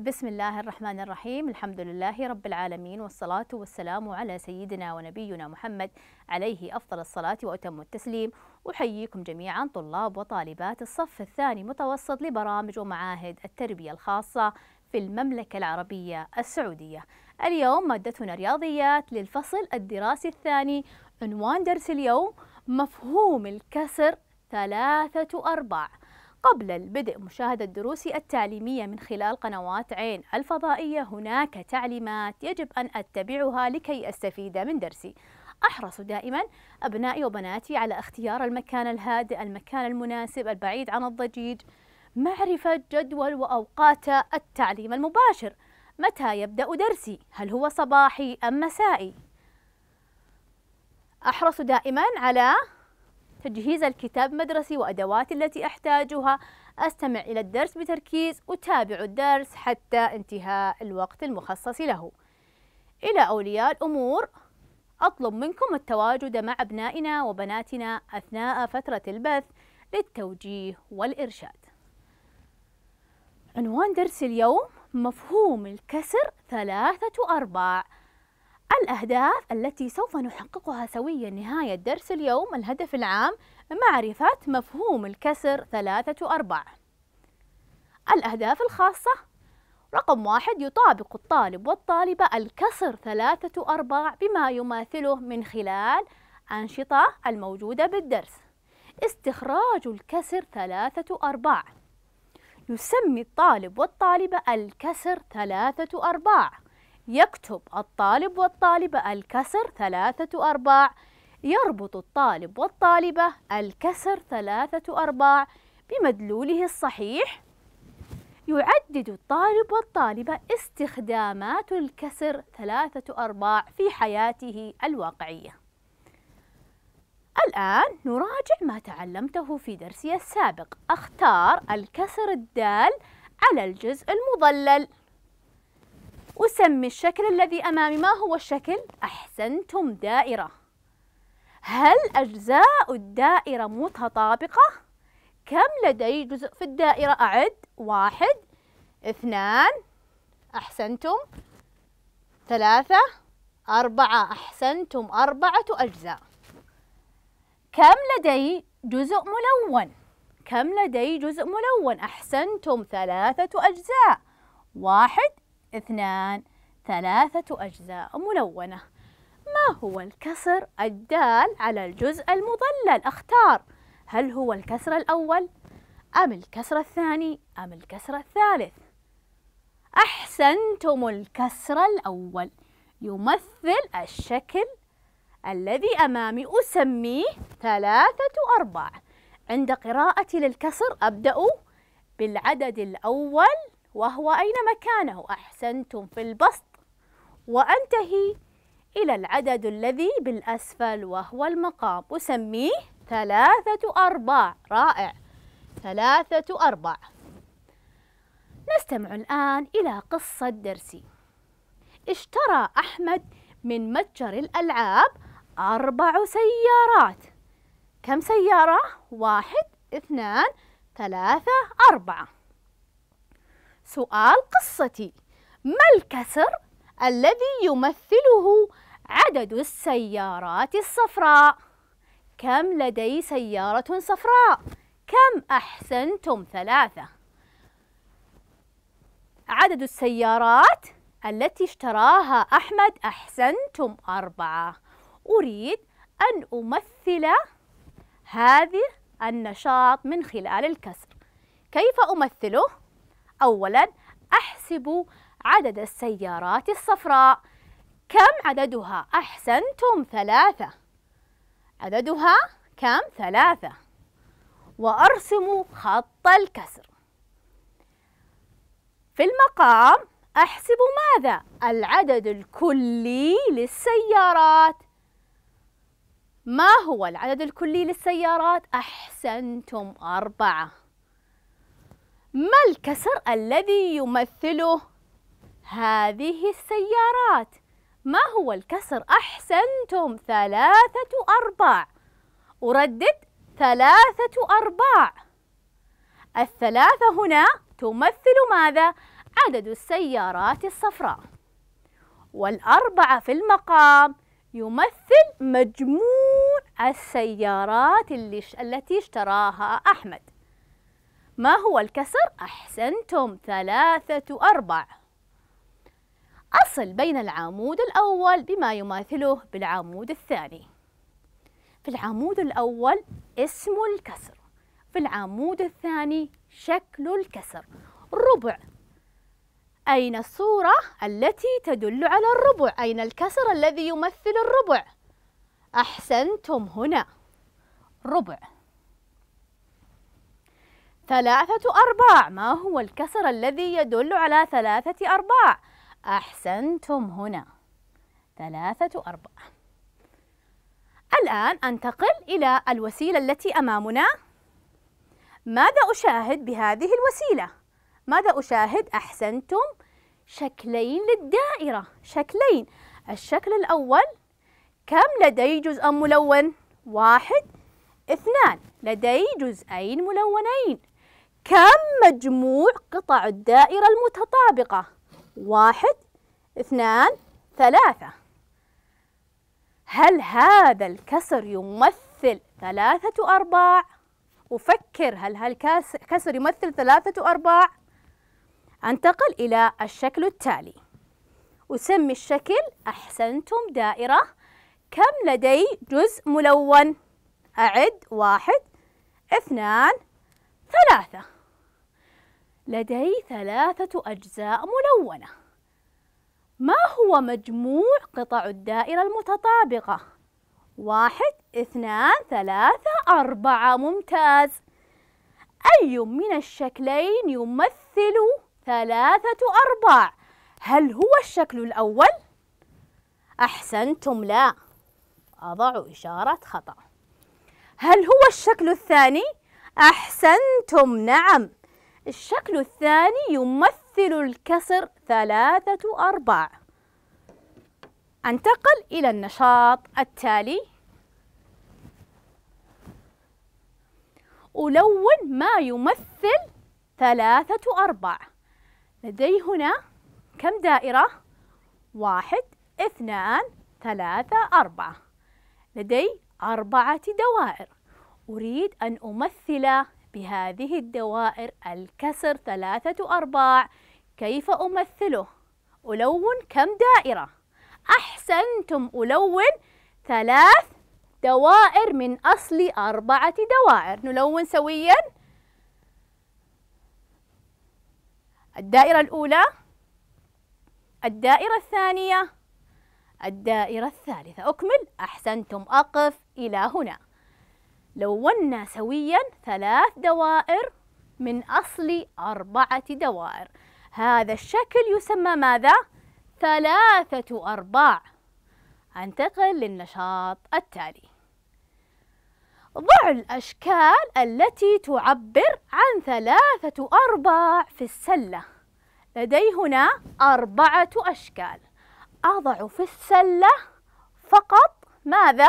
بسم الله الرحمن الرحيم الحمد لله رب العالمين والصلاة والسلام على سيدنا ونبينا محمد عليه أفضل الصلاة وأتم التسليم أحييكم جميعا طلاب وطالبات الصف الثاني متوسط لبرامج ومعاهد التربية الخاصة في المملكة العربية السعودية اليوم مادتنا رياضيات للفصل الدراسي الثاني عنوان درس اليوم مفهوم الكسر ثلاثة أرباع قبل البدء مشاهدة دروسي التعليمية من خلال قنوات عين الفضائية هناك تعليمات يجب أن أتبعها لكي أستفيد من درسي أحرص دائما أبنائي وبناتي على اختيار المكان الهادئ المكان المناسب البعيد عن الضجيج معرفة جدول وأوقات التعليم المباشر متى يبدأ درسي؟ هل هو صباحي أم مسائي؟ أحرص دائما على تجهيز الكتاب المدرسي وأدوات التي أحتاجها أستمع إلى الدرس بتركيز أتابع الدرس حتى انتهاء الوقت المخصص له إلى أولياء الأمور أطلب منكم التواجد مع أبنائنا وبناتنا أثناء فترة البث للتوجيه والإرشاد عنوان درس اليوم مفهوم الكسر ثلاثة أرباع الأهداف التي سوف نحققها سويا نهاية درس اليوم الهدف العام معرفة مفهوم الكسر ثلاثة أرباع الأهداف الخاصة رقم واحد يطابق الطالب والطالبة الكسر ثلاثة أرباع بما يماثله من خلال أنشطة الموجودة بالدرس استخراج الكسر ثلاثة أرباع يسمي الطالب والطالبة الكسر ثلاثة أرباع يكتب الطالب والطالبة الكسر ثلاثة أرباع يربط الطالب والطالبة الكسر ثلاثة أرباع بمدلوله الصحيح يعدد الطالب والطالبة استخدامات الكسر ثلاثة أرباع في حياته الواقعية الآن نراجع ما تعلمته في درسي السابق اختار الكسر الدال على الجزء المضلل أسمي الشكل الذي أمامي ما هو الشكل؟ أحسنتم دائرة هل أجزاء الدائرة متطابقة؟ كم لدي جزء في الدائرة أعد واحد اثنان أحسنتم ثلاثة أربعة أحسنتم أربعة أجزاء كم لدي جزء ملون كم لدي جزء ملون أحسنتم ثلاثة أجزاء واحد اثنان ثلاثة أجزاء ملونة ما هو الكسر الدال على الجزء المضلل اختار هل هو الكسر الأول أم الكسر الثاني أم الكسر الثالث أحسنتم الكسر الأول يمثل الشكل الذي أمامي أسميه ثلاثة أرباع عند قراءتي للكسر أبدأ بالعدد الأول وهو أين مكانه أحسنتم في البسط وأنتهي إلى العدد الذي بالأسفل وهو المقام أسميه ثلاثة أرباع رائع ثلاثة أرباع نستمع الآن إلى قصة درسي اشترى أحمد من متجر الألعاب أربع سيارات كم سيارة؟ واحد اثنان ثلاثة أربعة سؤال قصتي ما الكسر الذي يمثله عدد السيارات الصفراء كم لدي سيارة صفراء كم أحسنتم ثلاثة عدد السيارات التي اشتراها أحمد أحسنتم أربعة أريد أن أمثل هذه النشاط من خلال الكسر كيف أمثله؟ أولا أحسب عدد السيارات الصفراء كم عددها؟ أحسنتم ثلاثة عددها كم؟ ثلاثة وأرسم خط الكسر في المقام أحسب ماذا؟ العدد الكلي للسيارات ما هو العدد الكلي للسيارات؟ أحسنتم أربعة ما الكسر الذي يمثله هذه السيارات؟ ما هو الكسر؟ أحسنتم ثلاثة أرباع أردد ثلاثة أرباع الثلاثة هنا تمثل ماذا؟ عدد السيارات الصفراء والأربعة في المقام يمثل مجموع السيارات اللي التي اشتراها أحمد ما هو الكسر؟ أحسنتم ثلاثة أربع أصل بين العمود الأول بما يماثله بالعمود الثاني في العمود الأول اسم الكسر في العمود الثاني شكل الكسر ربع أين الصورة التي تدل على الربع؟ أين الكسر الذي يمثل الربع؟ أحسنتم هنا ربع ثلاثة أرباع ما هو الكسر الذي يدل على ثلاثة أرباع؟ أحسنتم هنا ثلاثة أرباع الآن أنتقل إلى الوسيلة التي أمامنا ماذا أشاهد بهذه الوسيلة؟ ماذا أشاهد؟ أحسنتم شكلين للدائرة شكلين الشكل الأول كم لدي جزء ملون؟ واحد اثنان لدي جزئين ملونين كم مجموع قطع الدائرة المتطابقة واحد اثنان ثلاثة هل هذا الكسر يمثل ثلاثة أرباع؟ أفكر هل هالكسر يمثل ثلاثة أرباع؟ أنتقل إلى الشكل التالي أسمي الشكل أحسنتم دائرة كم لدي جزء ملون؟ أعد واحد اثنان ثلاثة لدي ثلاثة أجزاء ملونة ما هو مجموع قطع الدائرة المتطابقة؟ واحد اثنان ثلاثة أربعة ممتاز أي من الشكلين يمثل ثلاثة أرباع؟ هل هو الشكل الأول؟ أحسنتم لا أضع إشارة خطأ هل هو الشكل الثاني؟ أحسنتم نعم الشكل الثاني يمثل الكسر ثلاثة أرباع أنتقل إلى النشاط التالي ألون ما يمثل ثلاثة أرباع لدي هنا كم دائرة؟ واحد اثنان ثلاثة أربعة لدي أربعة دوائر أريد أن أمثل بهذه الدوائر الكسر ثلاثة أرباع كيف أمثله؟ ألون كم دائرة؟ أحسنتم ألون ثلاث دوائر من أصل أربعة دوائر نلون سويا الدائرة الأولى الدائرة الثانية الدائرة الثالثة أكمل أحسنتم أقف إلى هنا لونا سويا ثلاث دوائر من أصل أربعة دوائر هذا الشكل يسمى ماذا؟ ثلاثة أرباع أنتقل للنشاط التالي ضع الأشكال التي تعبر عن ثلاثة أرباع في السلة لدي هنا أربعة أشكال أضع في السلة فقط ماذا؟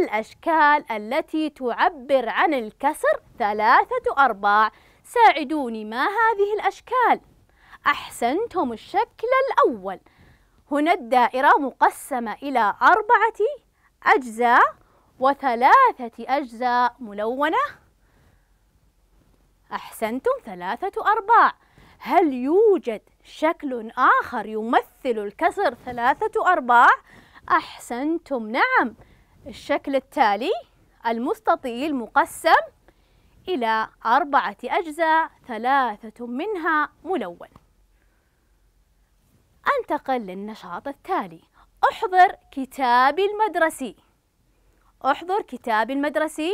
الأشكال التي تعبر عن الكسر ثلاثة أرباع ساعدوني ما هذه الأشكال؟ أحسنتم الشكل الأول هنا الدائرة مقسمة إلى أربعة أجزاء وثلاثة أجزاء ملونة أحسنتم ثلاثة أرباع هل يوجد شكل آخر يمثل الكسر ثلاثة أرباع؟ أحسنتم نعم الشكل التالي المستطيل مقسم إلى أربعة أجزاء ثلاثة منها ملون أنتقل للنشاط التالي احضر كتابي المدرسي احضر كتابي المدرسي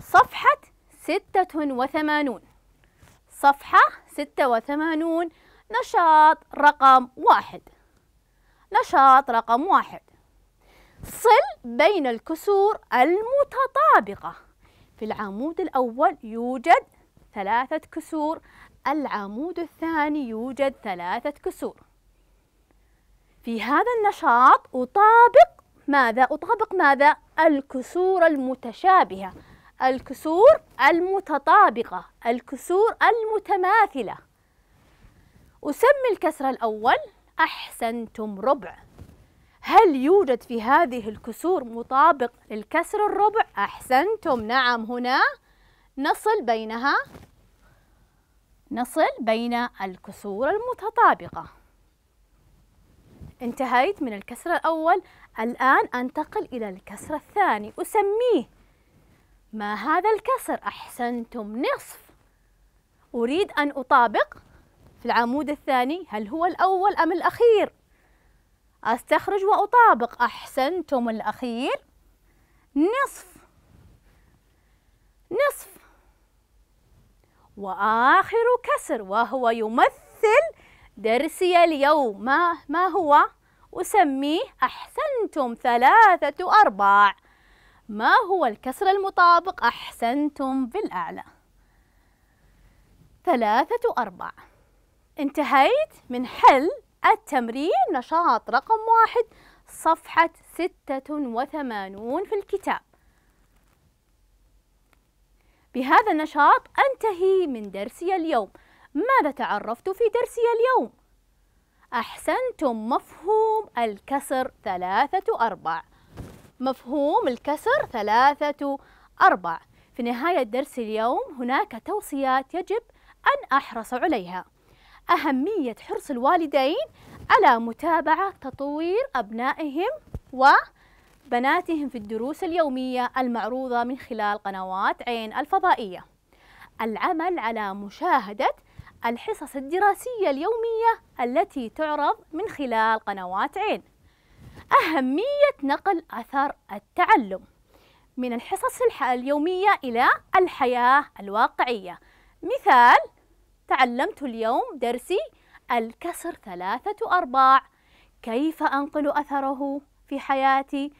صفحة ستة وثمانون صفحة ستة وثمانون نشاط رقم واحد نشاط رقم واحد صل بين الكسور المتطابقة في العمود الأول يوجد ثلاثة كسور العمود الثاني يوجد ثلاثة كسور في هذا النشاط أطابق ماذا؟ أطابق ماذا؟ الكسور المتشابهة الكسور المتطابقة الكسور المتماثلة أسمي الكسر الأول أحسنتم ربع هل يوجد في هذه الكسور مطابق للكسر الربع؟ أحسنتم نعم هنا نصل بينها نصل بين الكسور المتطابقة انتهيت من الكسر الأول الآن أنتقل إلى الكسر الثاني أسميه ما هذا الكسر؟ أحسنتم نصف أريد أن أطابق في العمود الثاني هل هو الأول أم الأخير؟ أستخرج وأطابق أحسنتم الأخير نصف نصف وآخر كسر وهو يمثل درسي اليوم ما, ما هو؟ أسميه أحسنتم ثلاثة أرباع ما هو الكسر المطابق أحسنتم بالأعلى ثلاثة أرباع انتهيت من حل التمرين نشاط رقم واحد صفحة ستة وثمانون في الكتاب بهذا النشاط أنتهي من درسي اليوم ماذا تعرفت في درسي اليوم؟ أحسنتم مفهوم الكسر ثلاثة أربع مفهوم الكسر ثلاثة أربع في نهاية درس اليوم هناك توصيات يجب أن أحرص عليها أهمية حرص الوالدين على متابعة تطوير أبنائهم وبناتهم في الدروس اليومية المعروضة من خلال قنوات عين الفضائية العمل على مشاهدة الحصص الدراسية اليومية التي تعرض من خلال قنوات عين أهمية نقل أثر التعلم من الحصص اليومية إلى الحياة الواقعية مثال تعلمت اليوم درسي الكسر ثلاثة أرباع كيف أنقل أثره في حياتي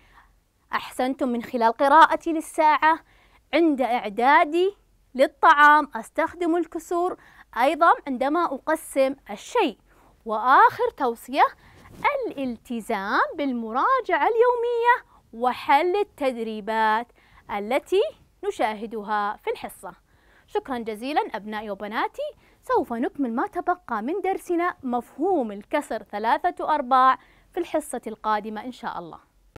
أحسنتم من خلال قراءتي للساعة عند إعدادي للطعام أستخدم الكسور أيضا عندما أقسم الشيء وآخر توصية الالتزام بالمراجعة اليومية وحل التدريبات التي نشاهدها في الحصة شكرا جزيلا أبنائي وبناتي سوف نكمل ما تبقى من درسنا مفهوم الكسر ثلاثة أرباع في الحصة القادمة إن شاء الله